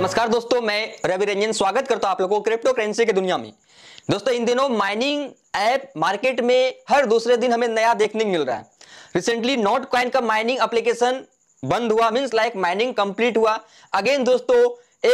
नमस्कार दोस्तों मैं रवि रंजन स्वागत करता हूं आप लोगों को क्रिप्टो करेंसी की दुनिया में दोस्तों इन दिनों माइनिंग ऐप मार्केट में हर दूसरे दिन हमें नया देखने को मिल रहा है रिसेंटली नॉट क्वाइन का माइनिंग एप्लीकेशन बंद हुआ मीन्स लाइक माइनिंग कंप्लीट हुआ अगेन दोस्तों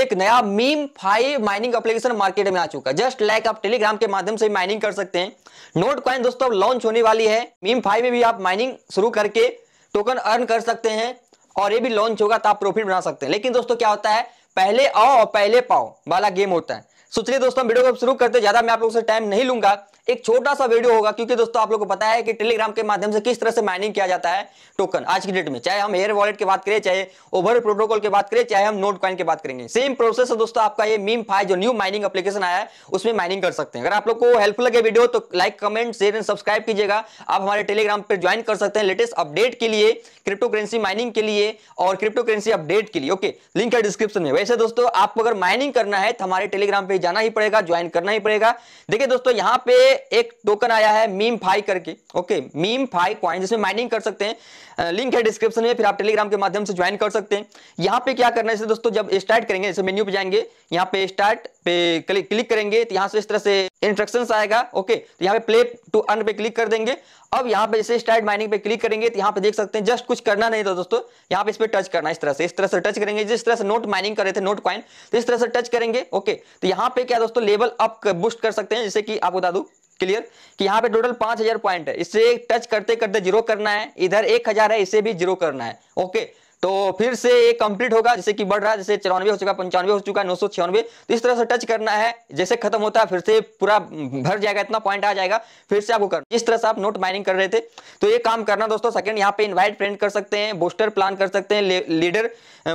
एक नया meme five mining application market में आ चुका है जस्ट लाइक आप टेलीग्राम के माध्यम से माइनिंग कर सकते हैं नोट क्वाइन दोस्तों लॉन्च होने वाली है मीम फाइव में भी आप माइनिंग शुरू करके टोकन अर्न कर सकते हैं और ये भी लॉन्च होगा तो आप प्रॉफिट बना सकते हैं लेकिन दोस्तों क्या होता है पहले आओ और पहले पाओ वाला गेम होता है सो चलिए दोस्तों वीडियो को शुरू करते ज्यादा मैं आप लोगों से टाइम नहीं लूंगा एक छोटा सा वीडियो होगा क्योंकि दोस्तों आप लोगों को पता है कि टेलीग्राम के माध्यम से किस तरह से माइनिंग किया जाता है टोकन आज की डेट में चाहे हम एयर वॉलेट की बात करें चाहे ओवर प्रोटोकॉल की बात करें चाहे हम नोट कॉइन की बात करेंगे सेम प्रोसेस है दोस्तों आपका ये मीम फाइव जो न्यू माइनिंग एप्लीकेशन आया है उसमें माइनिंग कर सकते हैं अगर आप लोग को हेल्पफुल लगे वीडियो तो like comment share and subscribe कीजिएगा आप हमारे टेलीग्राम पर ज्वाइन कर सकते हैं लेटेस्ट अपडेट के लिए क्रिप्टो करेंसी माइनिंग के लिए और क्रिप्टो करेंसी अपडेट के लिए ओके लिंक है डिस्क्रिप्शन में वैसे दोस्तों आपको अगर माइनिंग करना है तो हमारे टेलीग्राम पे जाना ही पड़ेगा ज्वाइन करना ही पड़ेगा देखिए दोस्तों यहाँ पे एक टोकन आया है मीम फाई करके ओके मीम फाई क्वाइन जिसमें माइनिंग कर सकते हैं लिंक है डिस्क्रिप्शन में फिर आप टेलीग्राम के माध्यम से ज्वाइन कर सकते हैं यहाँ पे क्या करना है दोस्तों जब स्टार्ट करेंगे जैसे मेन्यू पे जाएंगे यहाँ पे स्टार्ट पे क्लिक करेंगे तो यहाँ से इस तरह से इंस्ट्रक्शन आएगा ओके तो यहाँ पे प्ले टू अन पे क्लिक कर देंगे अब यहाँ पे जैसे स्टार्ट माइनिंग पे क्लिक करेंगे तो यहाँ पे देख सकते हैं जस्ट कुछ करना नहीं था दोस्तों यहाँ पे इस पर टच करना इस तरह से इस तरह से टच करेंगे जिस तरह से नोट माइनिंग कर रहे थे नोट क्वाइन तो इस तरह से टच करेंगे ओके तो यहाँ पे क्या दोस्तों लेवल अप बुस्ट कर सकते हैं जैसे कि आपको बता दू क्लियर कि यहाँ पे टोटल पांच हजार पॉइंट है इसे टच करते करते जीरो करना है इधर एक हजार है इसे भी जीरो करना है ओके तो फिर से ये कंप्लीट होगा जैसे कि बढ़ रहा है जैसे चौरानवे हो चुका पंचानवे हो चुका नौ सौ छियानवे तो इस तरह से टच करना है जैसे खत्म होता है फिर से पूरा भर जाएगा इतना पॉइंट आ जाएगा फिर से आपको करना इस तरह से आप नोट माइनिंग कर रहे थे तो ये काम करना दोस्तों सेकंड यहाँ पे इन्वाइट प्रिंट कर सकते हैं बोस्टर प्लान कर सकते हैं लीडर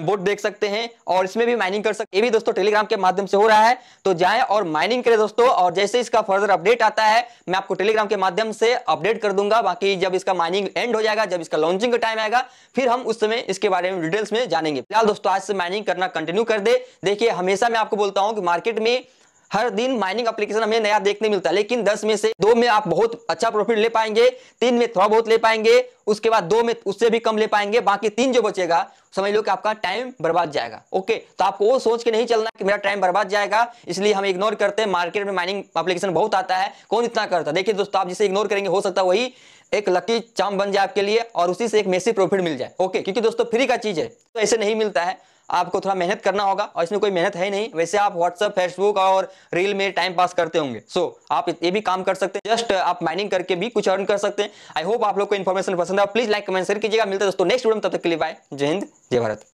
बोर्ड देख सकते हैं और इसमें भी माइनिंग कर सकते ये भी दोस्तों टेलीग्राम के माध्यम से हो रहा है तो जाए और माइनिंग करें दोस्तों और जैसे इसका फर्दर अपडेट आता है मैं आपको टेलीग्राम के माध्यम से अपडेट कर दूंगा बाकी जब इसका माइनिंग एंड हो जाएगा जब इसका लॉन्चिंग का टाइम आएगा फिर हम उस समय इसके बारे में डिटेल्स में जानेंगे फिलहाल दोस्तों आज से माइनिंग करना कंटिन्यू कर दे देखिए हमेशा मैं आपको बोलता हूँ कि मार्केट में हर दिन माइनिंग एप्लीकेशन हमें नया देखने मिलता है लेकिन दस में से दो में आप बहुत अच्छा प्रॉफिट ले पाएंगे तीन में थोड़ा बहुत ले पाएंगे उसके बाद दो में उससे भी कम ले पाएंगे बाकी तीन जो बचेगा समझ लो कि आपका टाइम बर्बाद जाएगा ओके तो आपको वो सोच के नहीं चलना कि मेरा टाइम बर्बाद जाएगा इसलिए हम इग्नोर करते हैं मार्केट में माइनिंग एप्लीकेशन बहुत आता है कौन इतना करता है देखिए दोस्तों आप जिसे इग्नोर करेंगे हो सकता है वही एक लकी चाम बन जाए आपके लिए और उसी से एक मेसी प्रॉफिट मिल जाए ओके क्योंकि दोस्तों फ्री का चीज है तो ऐसे नहीं मिलता है आपको थोड़ा मेहनत करना होगा और इसमें कोई मेहनत है नहीं वैसे आप व्हाट्सअप फेसबुक और रील में टाइम पास करते होंगे सो so, आप ये भी काम कर सकते हैं जस्ट आप माइनिंग करके भी कुछ अर्न कर सकते हैं आई होप आप लोग को इन्फॉर्मेशन पसंद है प्लीज लाइक कमेंट शेयर कीजिएगा मिलते है दोस्तों नेक्स्ट वीडियो में तब तक के लिए बाय जय हिंद जय भारत